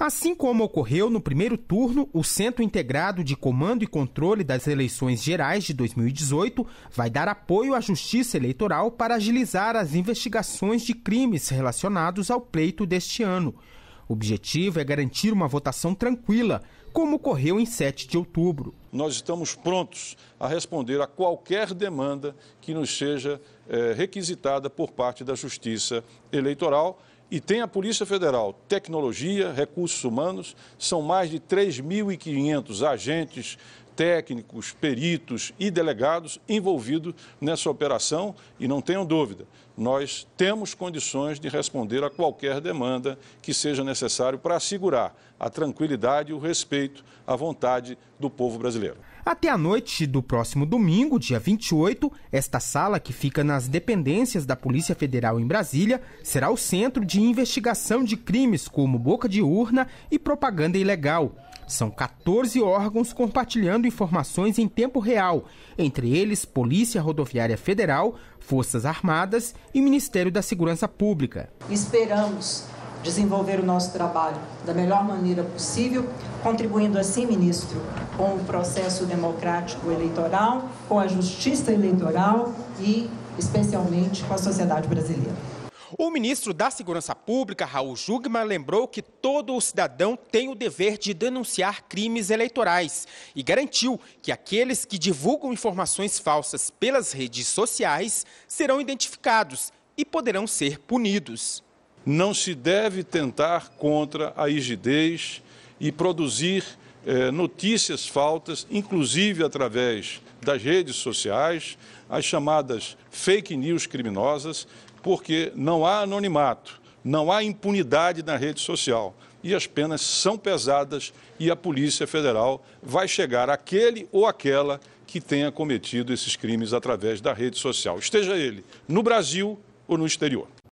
Assim como ocorreu no primeiro turno, o Centro Integrado de Comando e Controle das Eleições Gerais de 2018 vai dar apoio à Justiça Eleitoral para agilizar as investigações de crimes relacionados ao pleito deste ano. O objetivo é garantir uma votação tranquila, como ocorreu em 7 de outubro. Nós estamos prontos a responder a qualquer demanda que nos seja eh, requisitada por parte da Justiça Eleitoral e tem a Polícia Federal, tecnologia, recursos humanos, são mais de 3.500 agentes, técnicos, peritos e delegados envolvidos nessa operação e não tenham dúvida, nós temos condições de responder a qualquer demanda que seja necessário para assegurar a tranquilidade e o respeito à vontade do povo brasileiro. Até a noite do próximo domingo, dia 28, esta sala, que fica nas dependências da Polícia Federal em Brasília, será o centro de investigação de crimes como boca de urna e propaganda ilegal. São 14 órgãos compartilhando informações em tempo real, entre eles Polícia Rodoviária Federal, Forças Armadas e Ministério da Segurança Pública. Esperamos desenvolver o nosso trabalho da melhor maneira possível, contribuindo assim, ministro, com o processo democrático eleitoral, com a justiça eleitoral e, especialmente, com a sociedade brasileira. O ministro da Segurança Pública, Raul Jugma, lembrou que todo cidadão tem o dever de denunciar crimes eleitorais e garantiu que aqueles que divulgam informações falsas pelas redes sociais serão identificados e poderão ser punidos. Não se deve tentar contra a rigidez e produzir é, notícias faltas, inclusive através das redes sociais, as chamadas fake news criminosas, porque não há anonimato, não há impunidade na rede social. E as penas são pesadas e a Polícia Federal vai chegar àquele ou aquela que tenha cometido esses crimes através da rede social, esteja ele no Brasil ou no exterior.